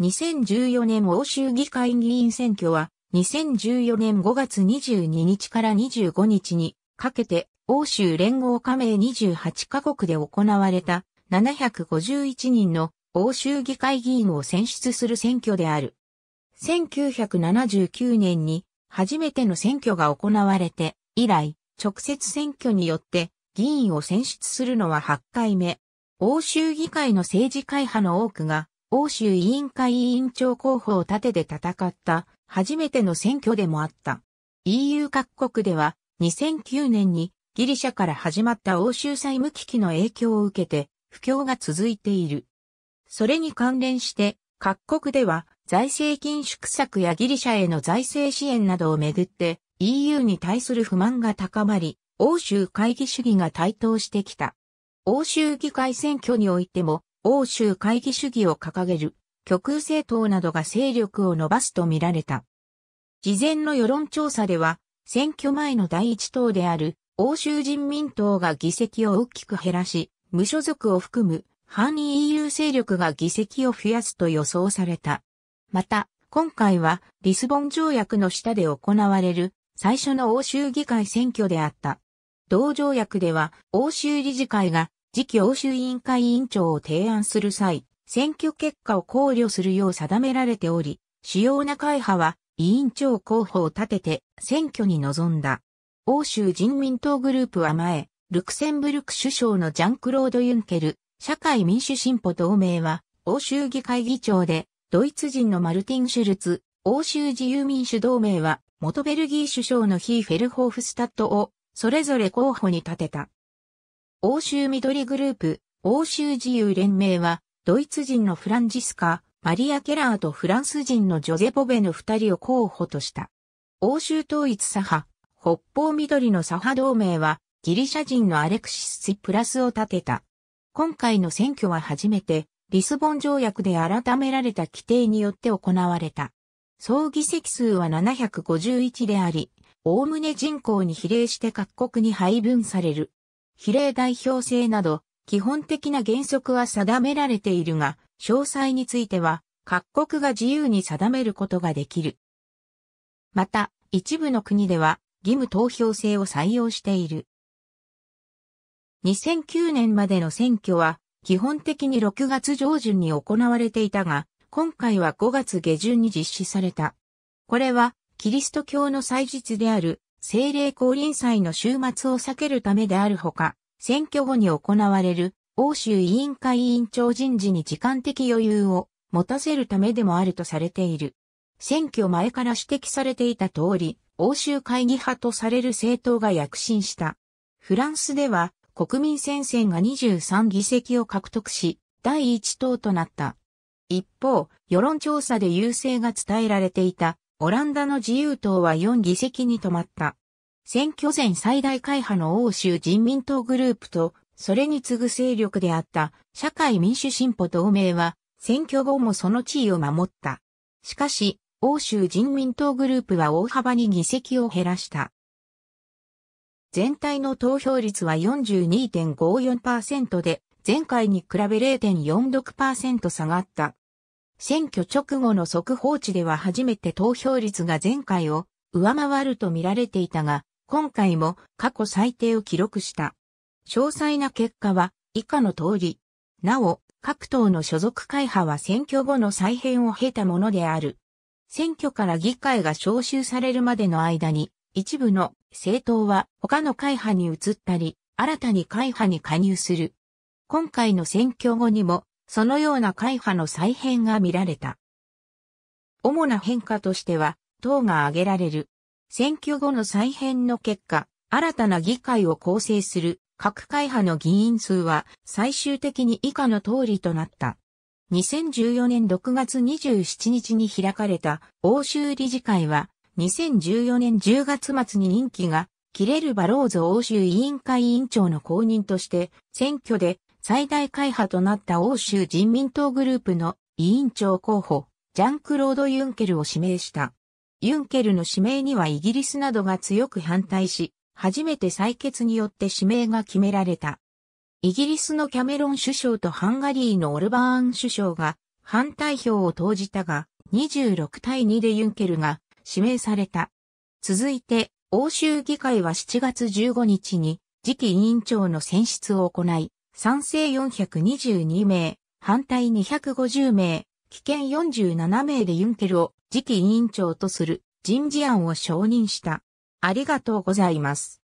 2014年欧州議会議員選挙は、2014年5月22日から25日にかけて、欧州連合加盟28カ国で行われた751人の欧州議会議員を選出する選挙である。1979年に初めての選挙が行われて以来、直接選挙によって議員を選出するのは8回目。欧州議会の政治会派の多くが欧州委員会委員長候補を盾で戦った初めての選挙でもあった。EU 各国では2009年にギリシャから始まった欧州債務危機の影響を受けて不況が続いている。それに関連して各国では財政緊縮策やギリシャへの財政支援などをめぐって EU に対する不満が高まり、欧州会議主義が台頭してきた。欧州議会選挙においても欧州会議主義を掲げる極右政党などが勢力を伸ばすと見られた。事前の世論調査では、選挙前の第一党である欧州人民党が議席を大きく減らし、無所属を含む反 EU 勢力が議席を増やすと予想された。また、今回はリスボン条約の下で行われる最初の欧州議会選挙であった。同条約では欧州理事会が次期欧州委員会委員長を提案する際、選挙結果を考慮するよう定められており、主要な会派は委員長候補を立てて選挙に臨んだ。欧州人民党グループは前、ルクセンブルク首相のジャンクロード・ユンケル、社会民主進歩同盟は、欧州議会議長で、ドイツ人のマルティン・シュルツ、欧州自由民主同盟は、元ベルギー首相のヒー・フェルホーフスタッドを、それぞれ候補に立てた。欧州緑グループ、欧州自由連盟は、ドイツ人のフランジスカ、マリア・ケラーとフランス人のジョゼ・ボベの二人を候補とした。欧州統一左派、北方緑の左派同盟は、ギリシャ人のアレクシス・プラスを立てた。今回の選挙は初めて、リスボン条約で改められた規定によって行われた。総議席数は751であり、おおむね人口に比例して各国に配分される。比例代表制など、基本的な原則は定められているが、詳細については、各国が自由に定めることができる。また、一部の国では、義務投票制を採用している。2009年までの選挙は、基本的に6月上旬に行われていたが、今回は5月下旬に実施された。これは、キリスト教の祭日である政令降臨祭の週末を避けるためであるほか、選挙後に行われる欧州委員会委員長人事に時間的余裕を持たせるためでもあるとされている。選挙前から指摘されていた通り、欧州会議派とされる政党が躍進した。フランスでは国民戦線が23議席を獲得し、第一党となった。一方、世論調査で優勢が伝えられていたオランダの自由党は4議席に止まった。選挙前最大会派の欧州人民党グループと、それに次ぐ勢力であった社会民主進歩同盟は、選挙後もその地位を守った。しかし、欧州人民党グループは大幅に議席を減らした。全体の投票率は42.54%で、前回に比べ0.46%下がった。選挙直後の速報値では初めて投票率が前回を上回ると見られていたが、今回も過去最低を記録した。詳細な結果は以下の通り。なお、各党の所属会派は選挙後の再編を経たものである。選挙から議会が招集されるまでの間に、一部の政党は他の会派に移ったり、新たに会派に加入する。今回の選挙後にもそのような会派の再編が見られた。主な変化としては、党が挙げられる。選挙後の再編の結果、新たな議会を構成する各会派の議員数は最終的に以下の通りとなった。2014年6月27日に開かれた欧州理事会は、2014年10月末に任期が切れるバローズ欧州委員会委員長の公認として、選挙で最大会派となった欧州人民党グループの委員長候補、ジャンクロード・ユンケルを指名した。ユンケルの指名にはイギリスなどが強く反対し、初めて採決によって指名が決められた。イギリスのキャメロン首相とハンガリーのオルバーン首相が反対票を投じたが、26対2でユンケルが指名された。続いて、欧州議会は7月15日に次期委員長の選出を行い、賛成422名、反対250名、危険47名でユンケルを次期委員長とする人事案を承認した。ありがとうございます。